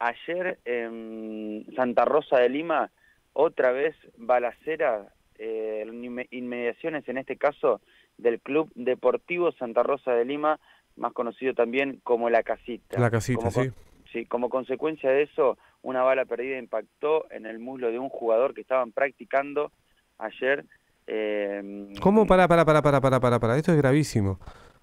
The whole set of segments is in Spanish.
Ayer en Santa Rosa de Lima, otra vez balacera, eh, inmediaciones en este caso del Club Deportivo Santa Rosa de Lima, más conocido también como La Casita. La Casita, sí. Sí, como consecuencia de eso, una bala perdida impactó en el muslo de un jugador que estaban practicando ayer. Eh, ¿Cómo? Para, para, para, para, para, para, para. Esto es gravísimo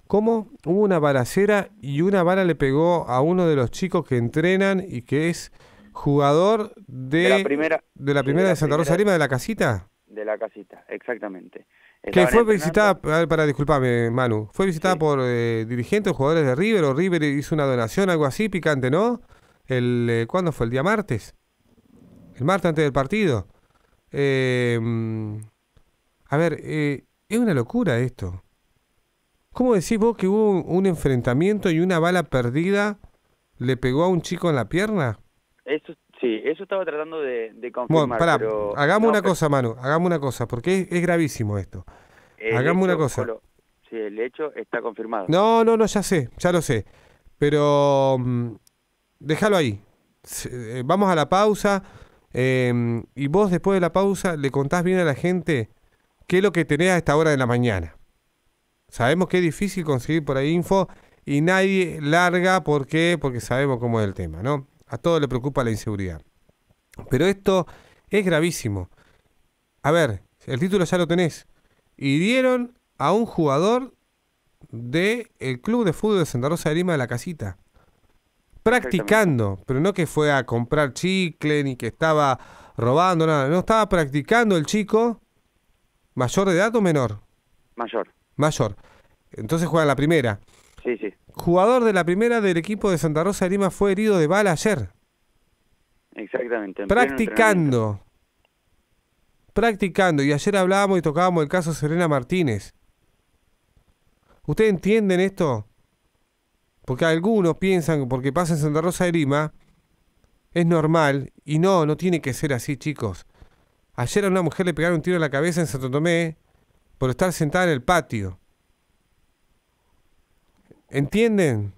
cómo hubo una balacera y una bala le pegó a uno de los chicos que entrenan y que es jugador de, la primera de, la primera de, Santa Rosa Lima, de la casita. De la casita, exactamente. que fue visitada, para disculparme Manu, fue visitada por eh, dirigentes jugadores de River, o River hizo una donación, algo así, picante, ¿no? El, eh, ¿Cuándo fue? ¿El día martes? El martes antes del partido. Eh, mm, a ver, es una locura esto. ¿Cómo decís vos que hubo un, enfrentamiento y una bala perdida le pegó a un chico en la pierna? Eso sí, eso estaba tratando de, confirmar. Bueno, pará, hagamos una cosa, Manu, hagamos una cosa, porque es, gravísimo esto. hagamos una cosa. sí, el hecho está confirmado. No, no, no, ya sé, ya lo sé. Pero mm, déjalo ahí. Eh, vamos a la pausa em, y vos después de la pausa le contás bien a la gente qué es lo que tenés a esta hora de la mañana. Sabemos que es difícil conseguir por ahí info y nadie larga, ¿por Porque sabemos cómo es el tema, ¿no? A todos le preocupa la inseguridad. Pero esto es gravísimo. A ver, el título ya lo tenés. Y dieron a un jugador del el club de fútbol de Santa Rosa de Lima de la casita. Practicando, pero no que fue a comprar chicle ni que estaba robando nada. No, estaba practicando el chico, mayor de edad o menor. Mayor mayor. Entonces juega la primera. Sí, sí. Jugador de la primera del equipo de Santa Rosa de Lima fue herido de bala ayer. Exactamente. practicando. Practicando. Y ayer hablábamos y tocábamos el caso Serena Martínez. ¿Ustedes entienden esto? Porque algunos piensan que porque pasa en Santa Rosa de Lima es normal. Y no, no tiene que ser así, chicos. Ayer a una mujer le pegaron un tiro en la cabeza en Santo Tomé por estar sentada en el patio. ¿Entienden?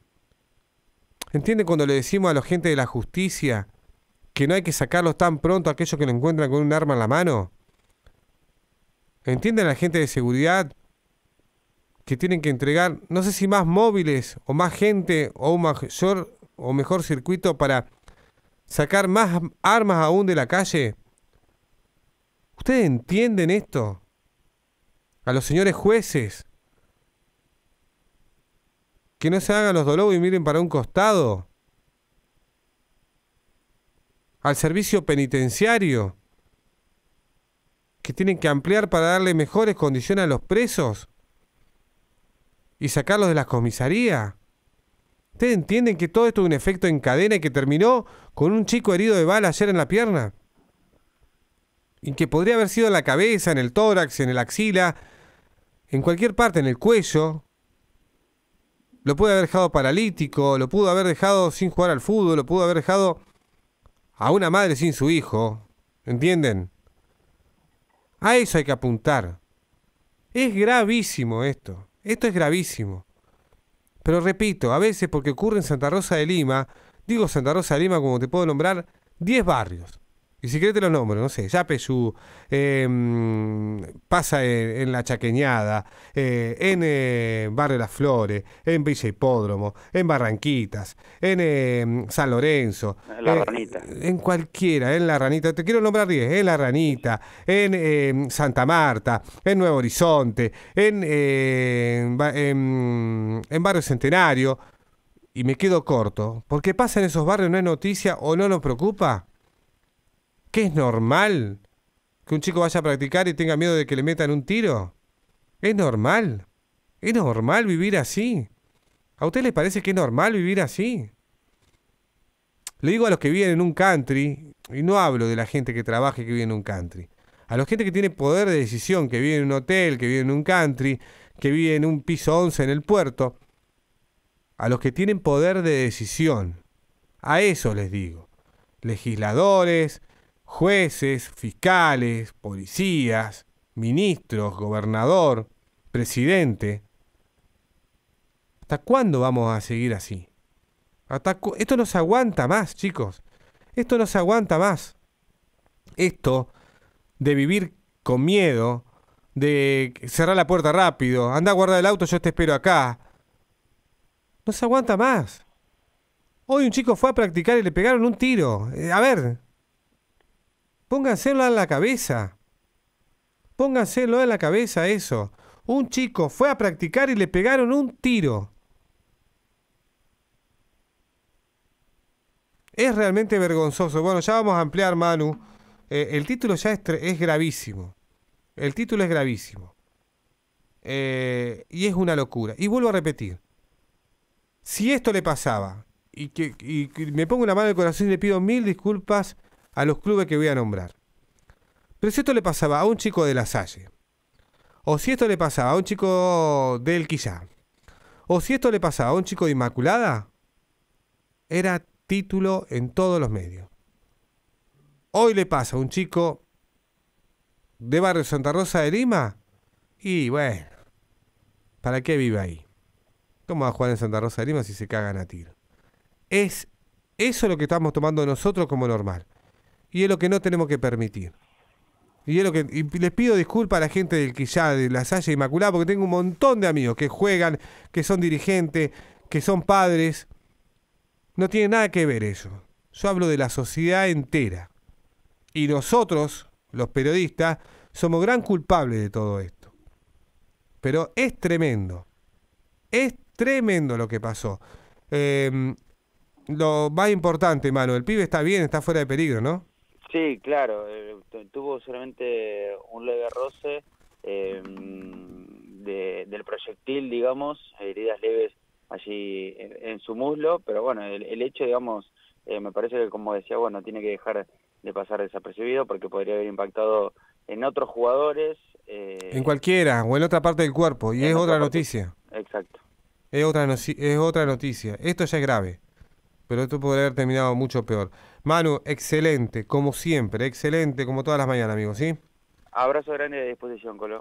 ¿Entienden cuando le decimos a la gente de la justicia que no hay que sacarlos tan pronto a aquellos que lo encuentran con un arma en la mano? ¿Entienden la gente de seguridad que tienen que entregar, no sé si más móviles o más gente o un mayor o mejor circuito para sacar más armas aún de la calle? ¿Ustedes entienden esto? a los señores jueces, que no se hagan los dolobos y miren para un costado, al servicio penitenciario, que tienen que ampliar para darle mejores condiciones a los presos y sacarlos de las comisarías. ¿Ustedes entienden que todo esto es un efecto en cadena y que terminó con un chico herido de bala ayer en la pierna? Y que podría haber sido en la cabeza, en el tórax, en el axila, en cualquier parte, en el cuello. Lo pudo haber dejado paralítico, lo pudo haber dejado sin jugar al fútbol, lo pudo haber dejado a una madre sin su hijo. ¿Entienden? A eso hay que apuntar. Es gravísimo esto. Esto es gravísimo. Pero repito, a veces porque ocurre en Santa Rosa de Lima, digo Santa Rosa de Lima como te puedo nombrar, 10 barrios. Y si querés te lo nombro, no sé, Yapeyú, em, pasa en, La Chaqueñada, eh, en Barrio eh, Barrio Las Flores, en Villa Hipódromo, en Barranquitas, en em, San Lorenzo. En La Ranita. Eh, en cualquiera, en La Ranita, te quiero nombrar 10, en La Ranita, en em, Santa Marta, en Nuevo Horizonte, en, en, Barrio Centenario. Y me quedo corto, porque pasa en esos barrios, no hay noticia o no nos preocupa. ¿Qué es normal? ¿Que un chico vaya a practicar y tenga miedo de que le metan un tiro? ¿Es normal? ¿Es normal vivir así? ¿A usted les parece que es normal vivir así? Le digo a los que viven en un country, y no hablo de la gente que trabaja y que vive en un country, a los gente que tiene poder de decisión, que vive en un hotel, que vive en un country, que vive en un piso 11 en el puerto, a los que tienen poder de decisión, a eso les digo, legisladores, jueces, fiscales, policías, ministros, gobernador, presidente. ¿Hasta cuándo vamos a seguir así? Esto no se aguanta más, chicos. Esto no se aguanta más. Esto de vivir con miedo, de cerrar la puerta rápido, anda a guardar el auto, yo te espero acá. No se aguanta más. Hoy un chico fue a practicar y le pegaron un tiro. Eh, a ver, Pónganselo a la cabeza. Pónganselo en la cabeza eso. Un chico fue a practicar y le pegaron un tiro. Es realmente vergonzoso. Bueno, ya vamos a ampliar, Manu. Eh, el título ya es, gravísimo. El título es gravísimo. Eh, y es una locura. Y vuelvo a repetir. Si esto le pasaba, y que y me pongo una mano el corazón y le pido mil disculpas a los clubes que voy a nombrar. Pero si esto le pasaba a un chico de La Salle, o si esto le pasaba a un chico del Quillá, o si esto le pasaba a un chico de Inmaculada, era título en todos los medios. Hoy le pasa a un chico de Barrio Santa Rosa de Lima, y bueno, ¿para qué vive ahí? ¿Cómo va a jugar en Santa Rosa de Lima si se cagan a tiro? Es eso lo que estamos tomando nosotros como normal. Y es lo que no tenemos que permitir. Y, es lo que, les pido disculpas a la gente del Quillá, de la Salle Inmaculada, porque tengo un montón de amigos que juegan, que son dirigentes, que son padres. No tiene nada que ver eso. Yo hablo de la sociedad entera. Y nosotros, los periodistas, somos gran culpables de todo esto. Pero es tremendo. Es tremendo lo que pasó. Eh, lo más importante, mano, el pibe está bien, está fuera de peligro, ¿no? Sí, claro, eh, tuvo solamente un leve roce eh, mm, del proyectil, digamos, heridas leves allí en, su muslo, pero bueno, el, hecho, digamos, eh, me parece que como decía, bueno, tiene que dejar de pasar desapercibido porque podría haber impactado en otros jugadores. en cualquiera o en otra parte del cuerpo, y es otra, noticia. Exacto. Es otra, es otra noticia. Esto ya es grave pero esto podría haber terminado mucho peor. Manu, excelente, como siempre, excelente, como todas las mañanas, amigos, ¿sí? Abrazo grande de disposición, Colo.